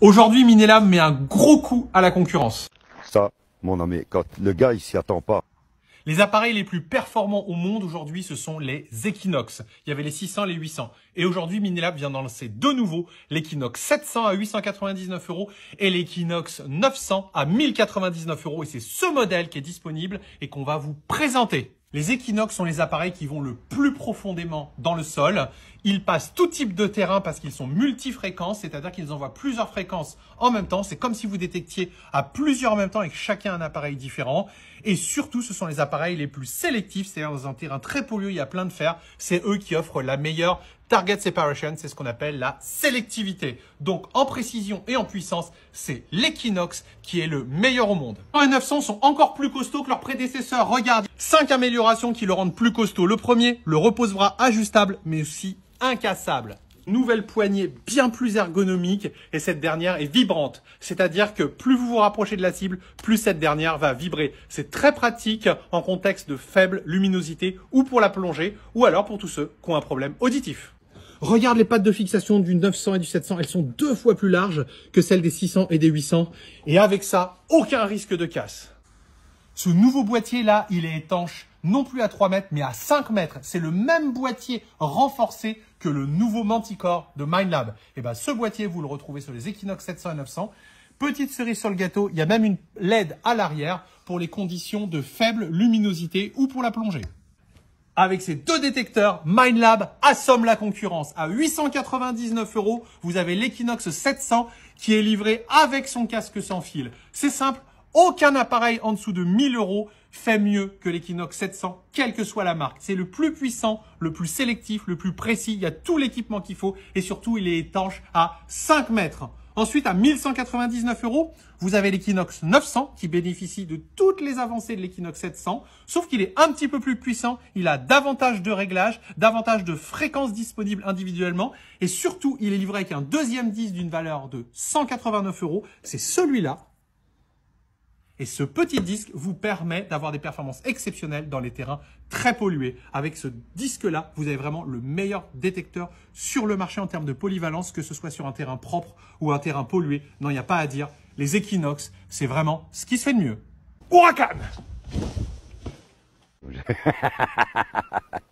Aujourd'hui, Minelab met un gros coup à la concurrence. Ça, mon ami, quand le gars, il s'y attend pas. Les appareils les plus performants au monde aujourd'hui, ce sont les Equinox. Il y avait les 600, les 800. Et aujourd'hui, Minelab vient d'en lancer de nouveau l'Equinox 700 à 899 euros et l'Equinox 900 à 1099 euros. Et c'est ce modèle qui est disponible et qu'on va vous présenter. Les équinoxes sont les appareils qui vont le plus profondément dans le sol. Ils passent tout type de terrain parce qu'ils sont multifréquences, c'est-à-dire qu'ils envoient plusieurs fréquences en même temps. C'est comme si vous détectiez à plusieurs en même temps avec chacun un appareil différent. Et surtout, ce sont les appareils les plus sélectifs, c'est-à-dire dans un terrain très pollué, il y a plein de fer. C'est eux qui offrent la meilleure Target Separation, c'est ce qu'on appelle la sélectivité. Donc en précision et en puissance, c'est l'Equinox qui est le meilleur au monde. Les 900 sont encore plus costauds que leurs prédécesseurs. Regarde, 5 améliorations qui le rendent plus costaud. Le premier, le repose-bras ajustable mais aussi incassable nouvelle poignée bien plus ergonomique et cette dernière est vibrante. C'est-à-dire que plus vous vous rapprochez de la cible, plus cette dernière va vibrer. C'est très pratique en contexte de faible luminosité ou pour la plongée ou alors pour tous ceux qui ont un problème auditif. Regarde les pattes de fixation du 900 et du 700, elles sont deux fois plus larges que celles des 600 et des 800 et avec ça, aucun risque de casse. Ce nouveau boîtier là, il est étanche non plus à 3 mètres, mais à 5 mètres. C'est le même boîtier renforcé que le nouveau Manticore de MindLab. Et eh ben, ce boîtier, vous le retrouvez sur les Equinox 700 et 900. Petite cerise sur le gâteau, il y a même une LED à l'arrière pour les conditions de faible luminosité ou pour la plongée. Avec ces deux détecteurs, MindLab assomme la concurrence. À 899 euros, vous avez l'Equinox 700 qui est livré avec son casque sans fil. C'est simple, aucun appareil en dessous de 1000 euros fait mieux que l'Equinox 700, quelle que soit la marque. C'est le plus puissant, le plus sélectif, le plus précis. Il y a tout l'équipement qu'il faut et surtout, il est étanche à 5 mètres. Ensuite, à 1199 euros, vous avez l'Equinox 900 qui bénéficie de toutes les avancées de l'Equinox 700, sauf qu'il est un petit peu plus puissant, il a davantage de réglages, davantage de fréquences disponibles individuellement, et surtout, il est livré avec un deuxième disque d'une valeur de 189 euros. C'est celui-là et ce petit disque vous permet d'avoir des performances exceptionnelles dans les terrains très pollués. Avec ce disque-là, vous avez vraiment le meilleur détecteur sur le marché en termes de polyvalence, que ce soit sur un terrain propre ou un terrain pollué. Non, il n'y a pas à dire. Les Equinox, c'est vraiment ce qui se fait de mieux. Huracan